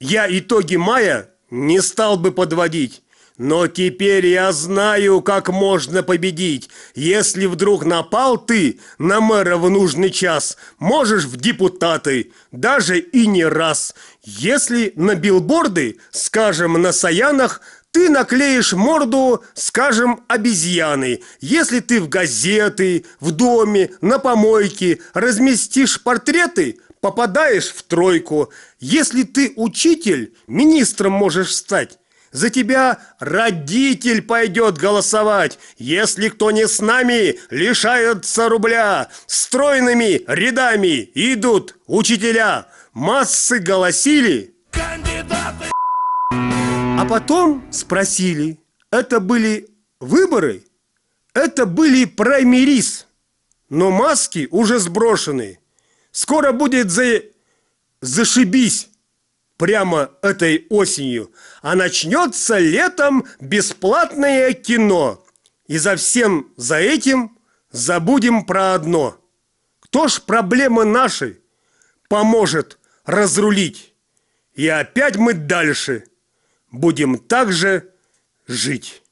Я итоги мая не стал бы подводить. Но теперь я знаю, как можно победить. Если вдруг напал ты на мэра в нужный час, можешь в депутаты, даже и не раз. Если на билборды, скажем, на Саянах, ты наклеишь морду, скажем, обезьяны. Если ты в газеты, в доме, на помойке разместишь портреты, попадаешь в тройку. Если ты учитель, министром можешь стать. За тебя родитель пойдет голосовать. Если кто не с нами, лишаются рубля. Стройными рядами идут учителя. Массы голосили. Кандидаты. А потом спросили. Это были выборы? Это были праймерис. Но маски уже сброшены. Скоро будет за... зашибись прямо этой осенью, а начнется летом бесплатное кино. И за всем за этим забудем про одно. Кто ж проблемы наши поможет разрулить? И опять мы дальше будем так же жить.